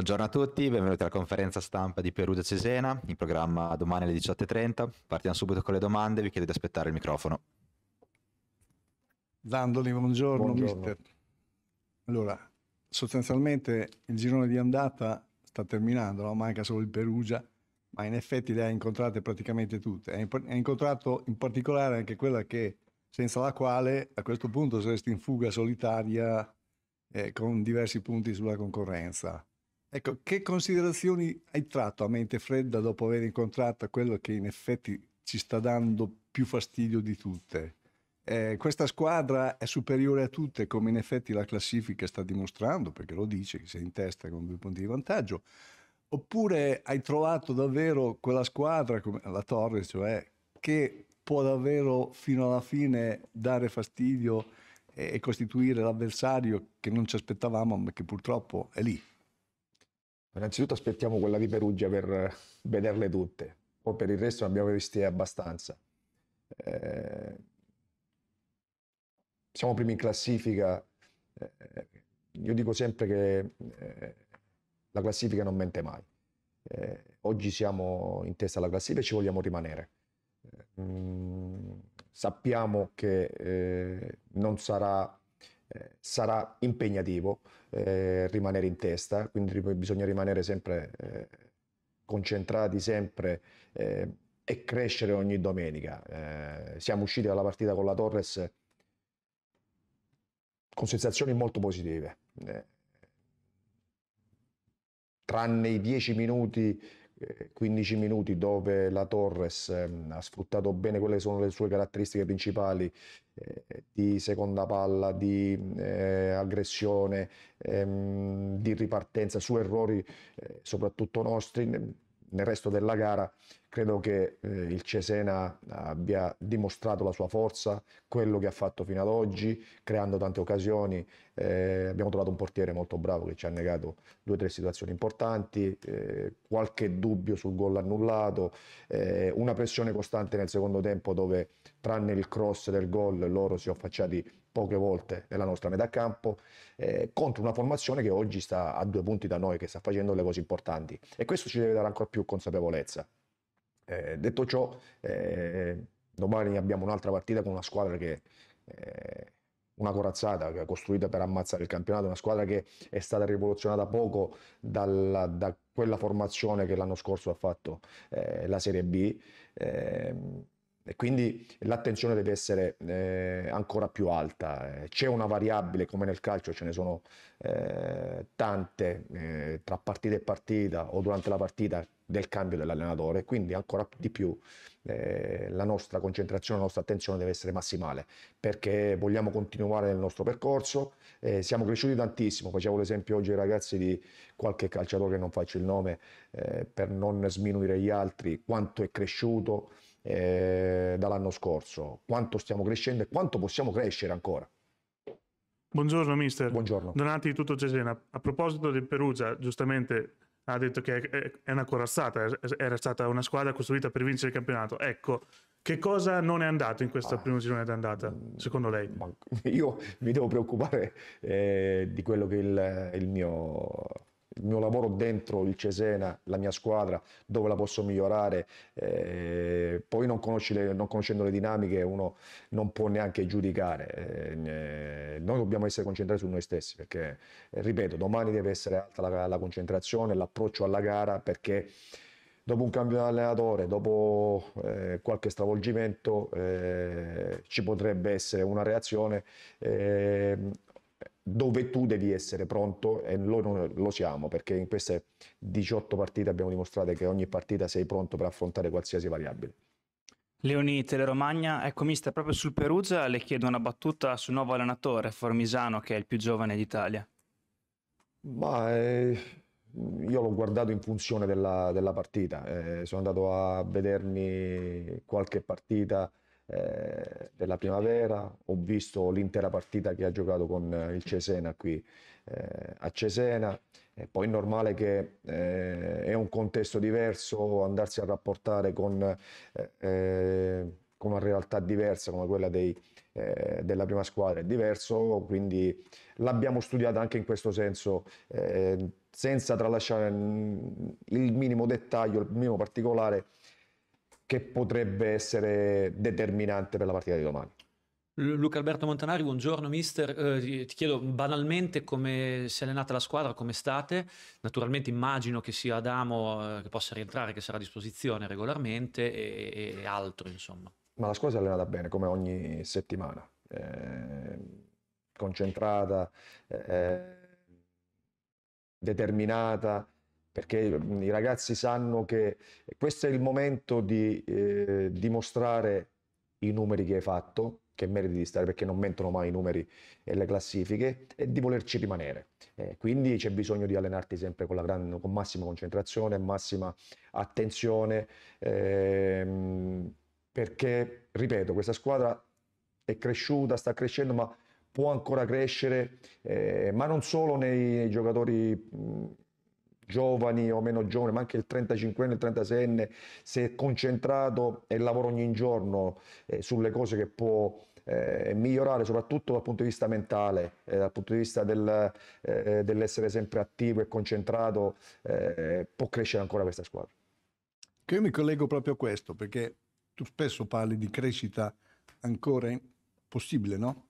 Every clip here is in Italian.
Buongiorno a tutti, benvenuti alla conferenza stampa di Perugia Cesena, in programma domani alle 18.30. Partiamo subito con le domande, vi chiedo di aspettare il microfono. Dandoli, buongiorno, buongiorno. mister. Allora, sostanzialmente il girone di andata sta terminando, no? manca solo il Perugia, ma in effetti le ha incontrate praticamente tutte. Ha incontrato in particolare anche quella che, senza la quale a questo punto saresti in fuga solitaria eh, con diversi punti sulla concorrenza. Ecco, che considerazioni hai tratto a mente fredda dopo aver incontrato quello che in effetti ci sta dando più fastidio di tutte? Eh, questa squadra è superiore a tutte, come in effetti la classifica sta dimostrando, perché lo dice, che sei in testa con due punti di vantaggio. Oppure hai trovato davvero quella squadra, come la Torre, cioè, che può davvero fino alla fine dare fastidio e costituire l'avversario che non ci aspettavamo, ma che purtroppo è lì. Innanzitutto aspettiamo quella di Perugia per eh, vederle tutte, poi per il resto ne abbiamo viste abbastanza. Eh, siamo primi in classifica, eh, io dico sempre che eh, la classifica non mente mai. Eh, oggi siamo in testa alla classifica e ci vogliamo rimanere. Eh, mm, sappiamo che non sarà eh, sarà impegnativo eh, rimanere in testa, quindi bisogna rimanere sempre eh, concentrati sempre eh, e crescere ogni domenica. Eh, siamo usciti dalla partita con la Torres con sensazioni molto positive. tranne i dieci minuti 15 eh, minuti dove la Torres ehm, ha sfruttato bene quelle che sono le sue caratteristiche principali eh, di seconda palla, di eh, aggressione, ehm, di ripartenza su errori eh, soprattutto nostri nel resto della gara Credo che eh, il Cesena abbia dimostrato la sua forza, quello che ha fatto fino ad oggi, creando tante occasioni. Eh, abbiamo trovato un portiere molto bravo che ci ha negato due o tre situazioni importanti, eh, qualche dubbio sul gol annullato, eh, una pressione costante nel secondo tempo dove tranne il cross del gol loro si sono affacciati poche volte nella nostra metà campo eh, contro una formazione che oggi sta a due punti da noi che sta facendo le cose importanti e questo ci deve dare ancora più consapevolezza eh, detto ciò, eh, domani abbiamo un'altra partita con una squadra che eh, una corazzata che è costruita per ammazzare il campionato, una squadra che è stata rivoluzionata poco dalla, da quella formazione che l'anno scorso ha fatto eh, la Serie B. Ehm, e quindi l'attenzione deve essere eh, ancora più alta. Eh, c'è una variabile, come nel calcio ce ne sono eh, tante eh, tra partita e partita o durante la partita del cambio dell'allenatore, quindi ancora di più eh, la nostra concentrazione, la nostra attenzione deve essere massimale perché vogliamo continuare nel nostro percorso, eh, siamo cresciuti tantissimo, facevo l'esempio oggi ai ragazzi di qualche calciatore che non faccio il nome per non sminuire gli altri, quanto è cresciuto, eh, dall'anno scorso, quanto stiamo crescendo e quanto possiamo crescere ancora. Buongiorno mister. Buongiorno. Donati di tutto Cesena. A proposito del Perugia, giustamente ha detto che è una corazzata, era stata una squadra costruita per vincere il campionato. Ecco, che cosa non è andato in questa ah, prima girone d'andata, secondo lei? Io mi devo preoccupare eh, di quello che il, il mio il mio lavoro dentro il Cesena, la mia squadra, dove la posso migliorare. Eh, poi non, le, non, conoscendo le dinamiche uno non può neanche giudicare. Eh, eh noi dobbiamo essere concentrati su noi stessi perché, eh, ripeto, domani deve essere alta la, la concentrazione, l'approccio alla gara perché dopo un cambio di allenatore, dopo eh, qualche stravolgimento, eh, ci potrebbe essere una reazione. Eh, dove tu devi essere pronto e noi non lo siamo perché in queste 18 partite abbiamo dimostrato che ogni partita sei pronto per affrontare qualsiasi variabile. Leoni Teleromagna, ecco mister, proprio sul Perugia le chiedo una battuta sul nuovo allenatore Formisano che è il più giovane d'Italia. Ma eh, io l'ho guardato in funzione della, della partita, eh, sono andato a vedermi qualche partita eh, della primavera, ho visto l'intera partita che ha giocato con eh, il Cesena qui eh, a Cesena, e poi è normale che eh, è un contesto diverso andarsi a rapportare con, con una realtà diversa come quella dei, della prima squadra è diverso, quindi l'abbiamo studiata anche in questo senso, eh, senza tralasciare il minimo dettaglio, il minimo particolare che potrebbe essere determinante per la partita di domani. Luca Alberto Montanari, buongiorno mister, eh, ti chiedo banalmente come si è allenata la squadra, come state, naturalmente immagino che sia Adamo eh, che possa rientrare, che sarà a disposizione regolarmente e, e altro insomma. Ma la squadra si è allenata bene come ogni settimana, eh, concentrata, eh, determinata, perché i ragazzi sanno che questo è il momento di eh, dimostrare i numeri che hai fatto, che meriti di stare perché non mentono mai i numeri e le classifiche e di volerci rimanere. Eh, quindi c'è bisogno di allenarti sempre con, la gran, con massima concentrazione, massima attenzione, ehm, perché, ripeto, questa squadra è cresciuta, sta crescendo, ma può ancora crescere, eh, ma non solo nei, nei giocatori... Mh, giovani o meno giovani, ma anche il 35enne, il 36enne, se è concentrato e lavora ogni giorno eh, sulle cose che può eh, migliorare, soprattutto dal punto di vista mentale, eh, dal punto di vista del, eh, dell'essere sempre attivo e concentrato, eh, può crescere ancora questa squadra. Che io mi collego proprio a questo, perché tu spesso parli di crescita ancora possibile, no?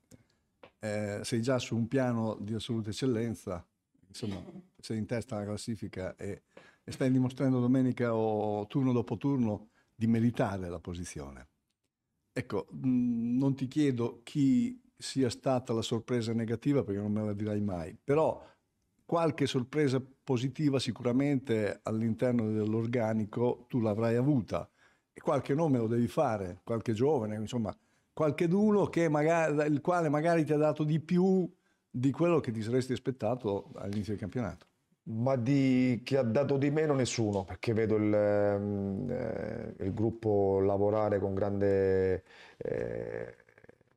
Eh, sei già su un piano di assoluta eccellenza, insomma, sei in testa alla classifica e, e stai dimostrando domenica o turno dopo turno di meritare la posizione. Ecco, mh, mm, non ti chiedo chi sia stata la sorpresa negativa perché non me la dirai mai, però qualche sorpresa positiva sicuramente all'interno dell'organico tu l'avrai avuta e qualche nome lo devi fare, qualche giovane, insomma, qualcheduno che magari, il quale magari ti ha dato di più di quello che ti saresti aspettato all'inizio del campionato? Ma di chi ha dato di meno nessuno, perché vedo il, eh, il gruppo lavorare con grande eh,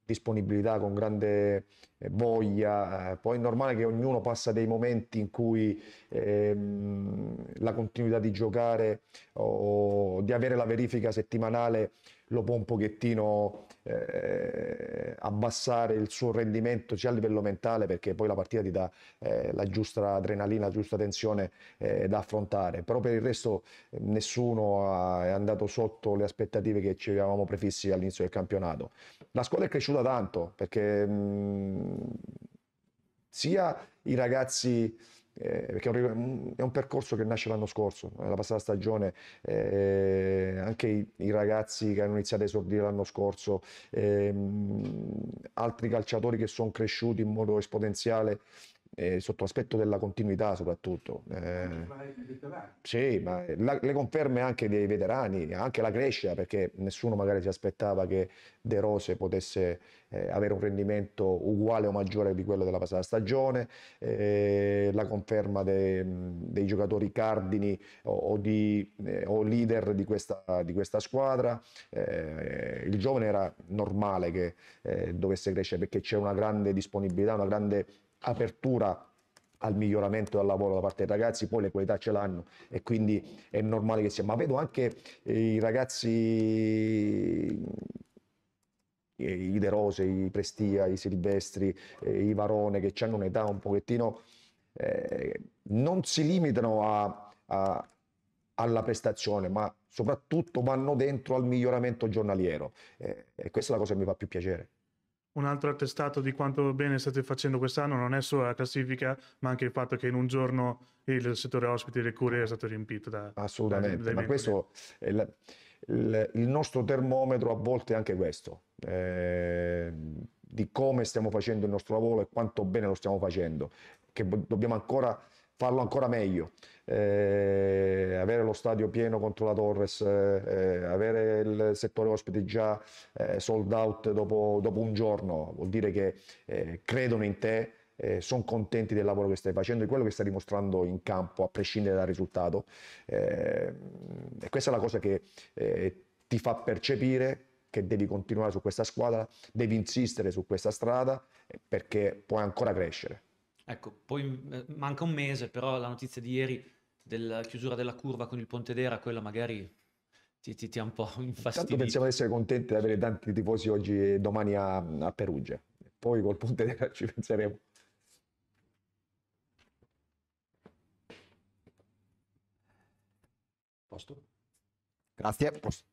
disponibilità, con grande eh, voglia. Eh, poi è normale che ognuno passa dei momenti in cui ehm, la continuità di giocare o, o, di avere la verifica settimanale lo può un pochettino eh, abbassare il suo rendimento sia a livello mentale perché poi la partita ti dà eh, la giusta adrenalina, la giusta tensione eh, da affrontare, però per il resto eh, nessuno ha, è andato sotto le aspettative che ci avevamo prefissi all'inizio del campionato. La squadra è cresciuta tanto perché mh, mm, sia i ragazzi eh, perché è un, è un, percorso che nasce l'anno scorso, eh, la passata stagione eh, anche i, i, ragazzi che hanno iniziato a esordire l'anno scorso, eh, altri calciatori che sono cresciuti in modo esponenziale eh, sotto l'aspetto della continuità soprattutto. Eh, sì, ma la, le conferme anche dei veterani, anche la crescita, perché nessuno magari si aspettava che De Rose potesse eh, avere un rendimento uguale o maggiore di quello della passata stagione, eh, la conferma de, dei giocatori cardini o, o, di, eh, o leader di questa, di questa squadra. Eh, il giovane era normale che dovesse crescere perché c'è una grande disponibilità, una grande apertura al miglioramento del lavoro da parte dei ragazzi, poi le qualità ce l'hanno e quindi è normale che sia. Ma vedo anche eh, i ragazzi eh, i De Rose, i Prestia, i Silvestri, eh, i Varone, che hanno un'età un pochettino, eh, non si limitano a, a, alla prestazione, ma soprattutto vanno dentro al miglioramento giornaliero. Eh, e questa è la cosa che mi fa più piacere un altro attestato di quanto bene state facendo quest'anno non è solo la classifica, ma anche il fatto che in un giorno il settore ospiti e le cure è stato riempito da... Assolutamente, da, ma questo... Il, il, il, nostro termometro a volte è anche questo, eh, di come stiamo facendo il nostro lavoro e quanto bene lo stiamo facendo, che dobbiamo ancora farlo ancora meglio, eh, avere lo stadio pieno contro la Torres, eh, eh avere il settore ospite già eh, sold out dopo, dopo, un giorno, vuol dire che eh, credono in te, eh, sono contenti del lavoro che stai facendo, di quello che stai dimostrando in campo, a prescindere dal risultato. e questa è la cosa che ti fa percepire che devi continuare su questa squadra, devi insistere su questa strada perché puoi ancora crescere. Ecco, poi eh, manca un mese, però la notizia di ieri della chiusura della curva con il Pontedera, quella magari ti, ti, ti ha un po' infastidito. Tanto pensiamo di essere contenti di avere tanti tifosi oggi e domani a, a Perugia. Poi col Pontedera ci penseremo. Posto? Grazie. Posto.